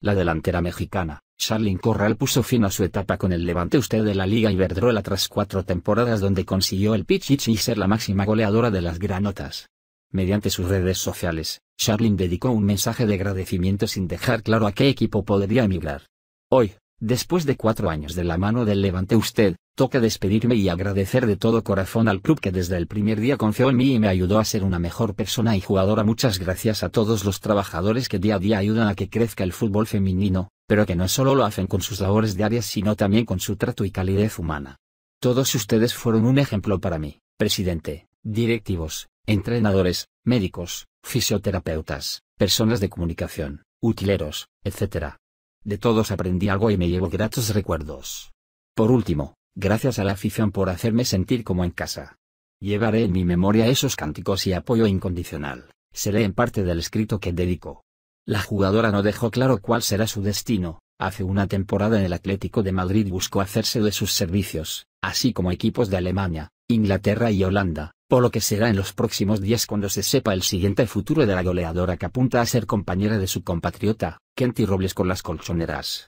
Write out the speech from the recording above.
La delantera mexicana, Charlyn Corral puso fin a su etapa con el Levante Usted de la Liga Iberdrola tras cuatro temporadas donde consiguió el pitch y ser la máxima goleadora de las granotas. Mediante sus redes sociales, Charlyn dedicó un mensaje de agradecimiento sin dejar claro a qué equipo podría emigrar. Hoy, después de cuatro años de la mano del Levante Usted, Toca despedirme y agradecer de todo corazón al club que desde el primer día confió en mí y me ayudó a ser una mejor persona y jugadora. Muchas gracias a todos los trabajadores que día a día ayudan a que crezca el fútbol femenino, pero que no solo lo hacen con sus labores diarias sino también con su trato y calidez humana. Todos ustedes fueron un ejemplo para mí, presidente, directivos, entrenadores, médicos, fisioterapeutas, personas de comunicación, utileros, etc. De todos aprendí algo y me llevo gratos recuerdos. Por último, Gracias a la afición por hacerme sentir como en casa. Llevaré en mi memoria esos cánticos y apoyo incondicional. Se lee en parte del escrito que dedico. La jugadora no dejó claro cuál será su destino. Hace una temporada en el Atlético de Madrid buscó hacerse de sus servicios, así como equipos de Alemania, Inglaterra y Holanda, por lo que será en los próximos días cuando se sepa el siguiente futuro de la goleadora que apunta a ser compañera de su compatriota, Kenty Robles con las colchoneras.